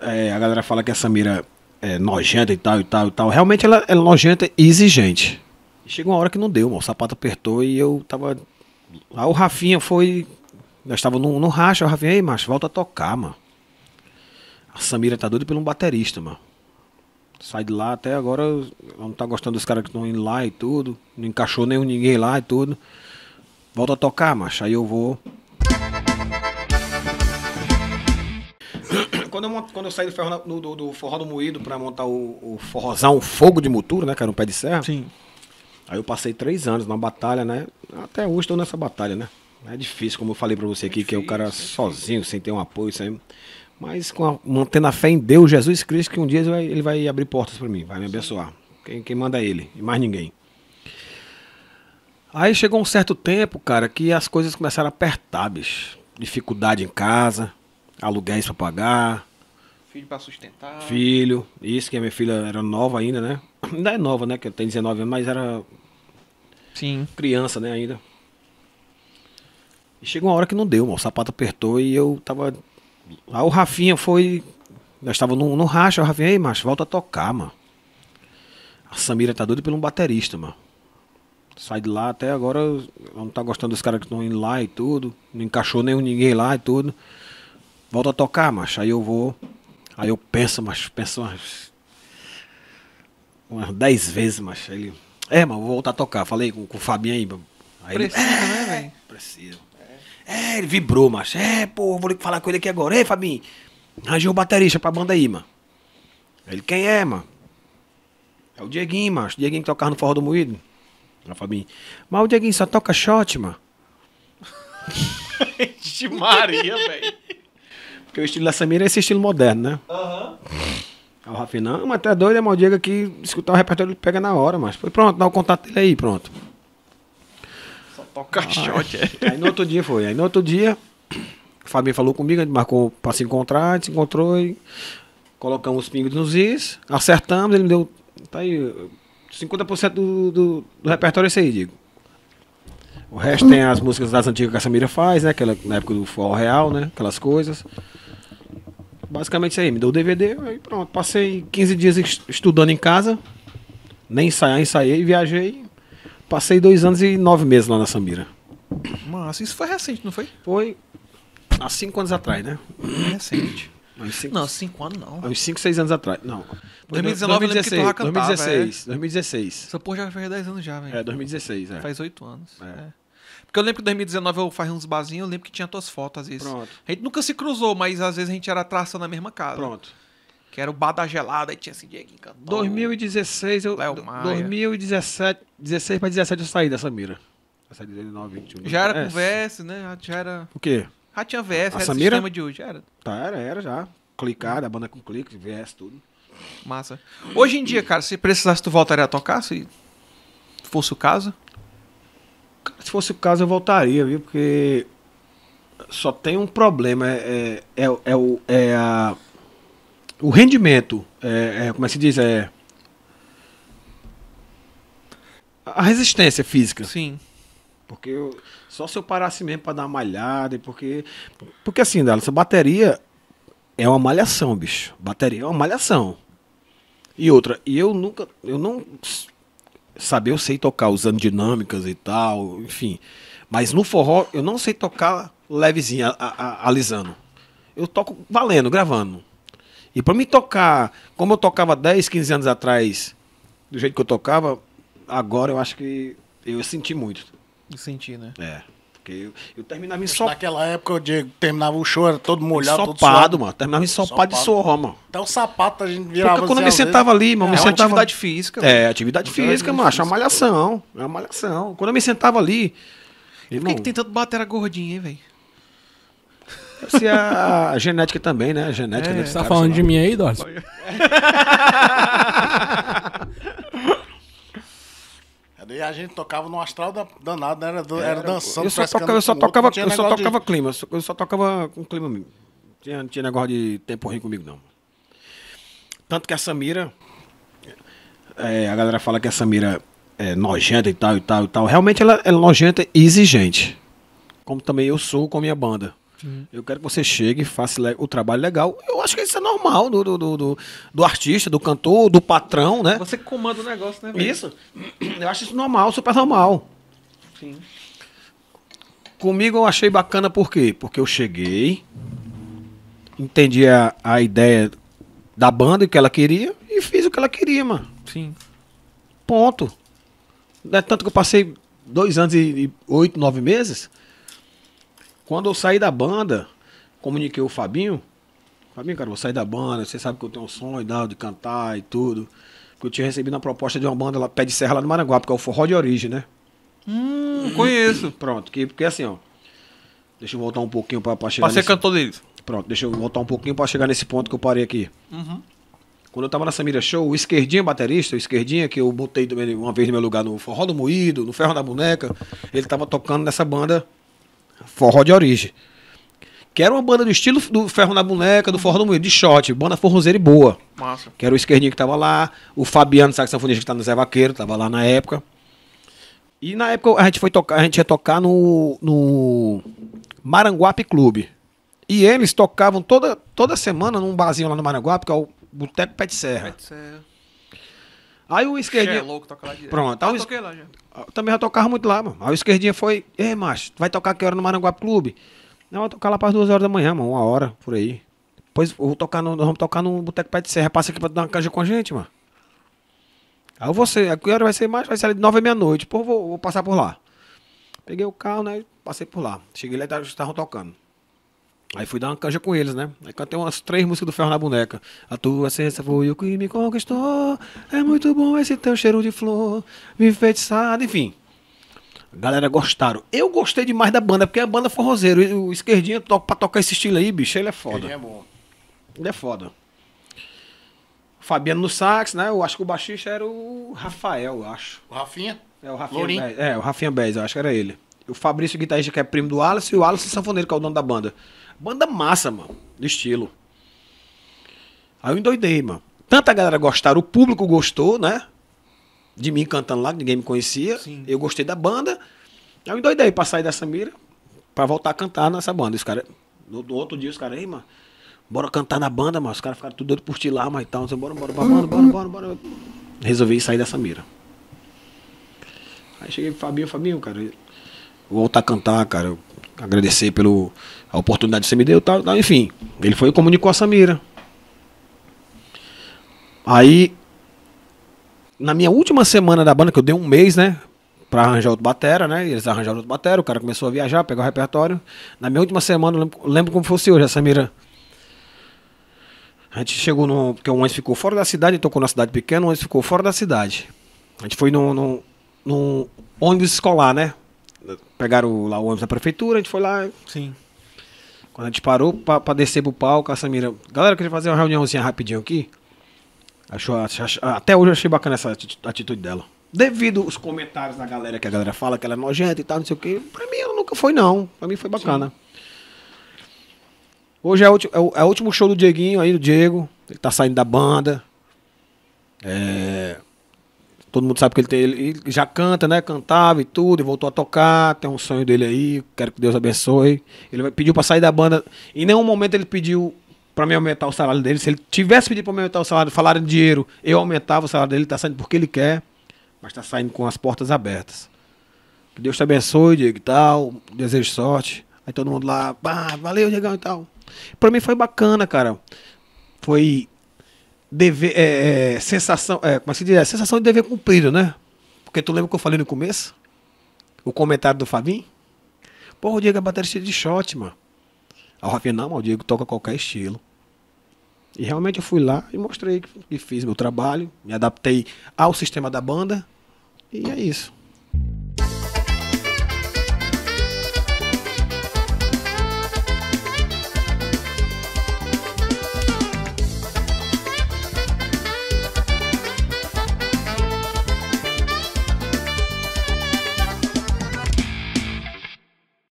é, a galera fala que a Samira é nojenta e tal e tal e tal. Realmente ela é nojenta e exigente. Chegou uma hora que não deu, mano. O sapato apertou e eu tava. Aí o Rafinha foi. Nós tava no, no racha, o Rafinha, ei, macho, volta a tocar, mano. A Samira tá doida pelo um baterista, mano. Sai de lá até agora, não tá gostando dos caras que estão indo lá e tudo. Não encaixou nenhum ninguém lá e tudo. Volta a tocar, macho. Aí eu vou. quando eu, quando eu saí do, ferro, do, do forró do moído para montar o, o forrozão Fogo de Muturo, né? Que era um pé de serra. Sim. Aí eu passei três anos na batalha, né? Até hoje estou nessa batalha, né? É difícil, como eu falei para você aqui, é difícil, que é o cara é sozinho, sem ter um apoio, sem... mas com a, mantendo a fé em Deus, Jesus Cristo, que um dia ele vai, ele vai abrir portas para mim, vai me abençoar. Quem, quem manda é ele, e mais ninguém. Aí chegou um certo tempo, cara, que as coisas começaram a apertar, bicho. Dificuldade em casa, aluguéis para pagar, Filho para sustentar. Filho, isso que a minha filha era nova ainda, né? Ainda é nova, né? Que tem 19 anos, mas era. Sim. Criança, né? Ainda. E chegou uma hora que não deu, mano. O sapato apertou e eu tava. Aí o Rafinha foi. Nós tava no, no racha, o Rafinha, ei, macho, volta a tocar, mano. A Samira tá doida pelo um baterista, mano. Sai de lá até agora, não tá gostando dos caras que estão indo lá e tudo. Não encaixou nenhum ninguém lá e tudo. Volta a tocar, macho. Aí eu vou. Aí eu penso, mas penso umas, umas dez vezes, mas ele. É, mas vou voltar a tocar. Falei com, com o Fabinho aí, mano. Aí precisa, ele, né, é, né, velho? Precisa. É. é, ele vibrou, macho. É, pô, vou falar com ele aqui agora. Ei, Fabinho, arranjou o baterista pra banda aí, mano. Ele, quem é, mano? É o Dieguinho, macho. O Dieguinho que tocava no Forró do Moído. Aí Fabinho, mas o Dieguinho só toca shot, mano. de Maria, velho. Porque o estilo da Samira é esse estilo moderno, né? Aham. Uhum. O Rafi, não, mas até doido, é maldiga que escutar o repertório ele pega na hora, mas foi pronto, dá o contato dele aí, pronto. Só toca ah, shot, é. Aí no outro dia foi, aí no outro dia, o Fabinho falou comigo, a gente marcou pra se encontrar, a gente se encontrou e colocamos os pingos nos is, acertamos, ele me deu, tá aí, 50% do, do, do repertório é esse aí, digo. O resto tem as músicas das antigas que a Samira faz, né? Aquela, na época do Fórum Real, né? Aquelas coisas. Basicamente isso aí. Me deu o DVD, aí pronto. Passei 15 dias estudando em casa. Nem ensaiar, ensaiei, viajei. Passei dois anos e nove meses lá na Sambira. Massa, isso foi recente, não foi? Foi há cinco anos atrás, né? É recente. Cinco, não, cinco anos não. Uns cinco, seis anos atrás. Não. 2019 2016, eu que tu 2016, é. 2016. Essa porra já fez 10 anos já, velho. É, 2016, é. Faz oito anos. é. é. Porque eu lembro que em 2019 eu fazia uns barzinhos, eu lembro que tinha tuas fotos às vezes. Pronto. A gente nunca se cruzou, mas às vezes a gente era traça na mesma casa. Pronto. Que era o bar da gelada, aí tinha esse assim, Diego em 2016, eu. Léo Maia. 2017, 16 para 17 eu saí dessa mira. saí é de 19, 21. Né? Já era com é. VS, né? Já era. O quê? Já tinha VS, era Samira? sistema de hoje. Era. Tá, era, era já. Clicada, a banda com clique, VS, tudo. Massa. Hoje em dia, cara, se precisasse, tu voltaria a tocar? Se fosse o caso? fosse o caso, eu voltaria, viu? Porque só tem um problema. É, é, é, é o, é a, o rendimento. É, é, como é que se diz? É, a resistência física. Sim. Porque eu, só se eu parasse mesmo para dar uma malhada, porque porque assim, Dala, essa bateria é uma malhação, bicho. Bateria é uma malhação. E outra, e eu nunca, eu não saber eu sei tocar usando dinâmicas e tal, enfim. Mas no forró eu não sei tocar levezinho, alisando. Eu toco valendo, gravando. E para mim tocar, como eu tocava 10, 15 anos atrás, do jeito que eu tocava, agora eu acho que eu senti muito. Senti, né? É. Porque eu, eu terminava ensopado. Naquela época, o Diego terminava o show, era todo molhado, todo suado. mano. Terminava ensopado, ensopado. de sorro, mano. Até o sapato a gente virava Porque quando eu assim, me sentava ali, mano, é, me sentava... atividade física. É, atividade, física, mano. É uma malhação. É uma malhação. Quando eu me sentava ali... por que, que tem tanto batera gordinho, hein, velho? Se a, é a genética também, né? A genética é, Você tá falando de mim aí, Dóris? E a gente tocava no astral da, danado, né? era, era, era dançando. Eu só tocava, eu só tocava, outro, eu só tocava de... clima, eu só tocava com clima mesmo. Tinha, não tinha negócio de tempo ruim comigo, não. Tanto que a Samira. É, a galera fala que a Samira é nojenta e tal, e tal, e tal. Realmente ela é nojenta e exigente. Como também eu sou com a minha banda. Eu quero que você chegue e faça o trabalho legal. Eu acho que isso é normal do, do, do, do artista, do cantor, do patrão, né? Você comanda o negócio, né? Velho? Isso. Eu acho isso normal, super normal. Sim. Comigo eu achei bacana por quê? Porque eu cheguei, entendi a, a ideia da banda e que ela queria e fiz o que ela queria, mano. Sim. Ponto. É tanto que eu passei dois anos e, e oito, nove meses quando eu saí da banda, comuniquei o Fabinho. Fabinho, cara, vou sair da banda, você sabe que eu tenho um sonho de cantar e tudo. Porque eu tinha recebido uma proposta de uma banda lá, Pé de Serra lá no Maranguá, porque é o forró de origem, né? Hum, conheço. Pronto, que, porque assim, ó. Deixa eu voltar um pouquinho pra, pra chegar. Pra ser nesse... cantor deles. Pronto, deixa eu voltar um pouquinho pra chegar nesse ponto que eu parei aqui. Uhum. Quando eu tava na Samira Show, o esquerdinha baterista, o esquerdinha que eu botei uma vez no meu lugar no Forró do Moído, no Ferro da Boneca, ele tava tocando nessa banda forró de origem. Quero uma banda do estilo do Ferro na Boneca, do Forró do Moído, de shot, banda forrozeira e boa. Massa. Quero o Esquerdinho que tava lá, o Fabiano, saxofonista que tá no Zé Vaqueiro, tava lá na época. E na época a gente foi tocar, a gente ia tocar no, no Maranguape Clube. E eles tocavam toda, toda semana num barzinho lá no Maranguape, que é o Boteco Pé de Serra. Pé de Serra. Aí o esquerdinho É louco, toca lá direto. Pronto, ah, o... toquei lá já. Ah, também já tocava muito lá, mano. Aí o esquerdinha foi, ei, macho, vai tocar que hora no Maranguape Clube? Não, vou tocar lá para as duas horas da manhã, mano, uma hora, por aí. Depois vou tocar no, nós vamos tocar no Boteco Pé de Serra. Passa aqui para dar uma canja com a gente, mano. Aí você, a que hora vai ser mais? Vai ser ali de nove e meia-noite. Pô, vou, vou passar por lá. Peguei o carro, né? Passei por lá. Cheguei lá e estavam tocando. Aí fui dar uma canja com eles, né? Aí cantei umas três músicas do Ferro na Boneca. A tua essência foi o que me conquistou. É muito bom esse teu cheiro de flor. Me enfeitiçado, enfim. A galera gostaram. Eu gostei demais da banda, porque a banda forrozeiro. O esquerdinho toca pra tocar esse estilo aí, bicho, ele é foda. Ele é bom. Ele é foda. Fabiano no sax, né? Eu acho que o baixista era o Rafael, eu acho. O Rafinha? É, o Rafinha Bez, É, o Rafinha Bez, eu acho que era ele o Fabrício, guitarrista, que é primo do Alice, e o Alice Sanfoneiro, que é o dono da banda. Banda massa, mano, do estilo. Aí eu endoidei, mano. Tanta galera gostaram, o público gostou, né? De mim cantando lá, ninguém me conhecia. Sim. Eu gostei da banda. Aí eu endoidei pra sair dessa mira, pra voltar a cantar nessa banda. Os caras, no, no, outro dia, os caras, aí, mano, bora cantar na banda, mano. Os caras ficaram tudo doido por ti lá, mas e tal. Então, bora, bora, bora, bora, bora, bora, bora. Resolvi sair dessa mira. Aí cheguei pro Fabinho, Fabinho, cara, voltar a cantar, cara. Agradecer pelo a oportunidade que você me deu, tal, tal. enfim. Ele foi e comunicou a Samira. Aí, na minha última semana da banda, que eu dei um mês, né? Pra arranjar outro batera, né? Eles arranjaram outro batera, o cara começou a viajar, pegar o repertório. Na minha última semana, lembro, lembro como fosse hoje, a Samira. A gente chegou no. Porque o ônibus ficou fora da cidade, tocou na cidade pequena, o ônibus ficou fora da cidade. A gente foi num, no, num ônibus escolar, né? Pegaram lá o ônibus da prefeitura, a gente foi lá. Sim. Quando a gente parou pra, pra descer pro palco, a Samira. Galera, queria fazer uma reuniãozinha rapidinho aqui. Achou, achou, até hoje eu achei bacana essa atitude dela. Devido aos comentários da galera, que a galera fala que ela é nojenta e tal, não sei o quê. Pra mim ela nunca foi, não. Pra mim foi bacana. Sim. Hoje é, é o, é o, último show do Dieguinho aí, do Diego. Ele tá saindo da banda. É, Todo mundo sabe que ele, tem, ele já canta, né? Cantava e tudo, e voltou a tocar. Tem um sonho dele aí, quero que Deus abençoe. Ele pediu para sair da banda. Em nenhum momento ele pediu para me aumentar o salário dele. Se ele tivesse pedido para me aumentar o salário, falaram em dinheiro, eu aumentava o salário dele, tá saindo porque ele quer, mas tá saindo com as portas abertas. Que Deus te abençoe, Diego e tal. Desejo sorte. Aí todo mundo lá, ah, valeu, Diego e tal. Pra mim foi bacana, cara. Foi dever, é, é, sensação, é, como é se diz, é, sensação de dever cumprido, né? Porque tu lembra que eu falei no começo? O comentário do Fabinho? Porra, o Diego é baterista de shot, mano. Aí ah, o Rafinha, não, mas o Diego toca qualquer estilo. E realmente eu fui lá e mostrei que fiz meu trabalho, me adaptei ao sistema da banda. E é isso.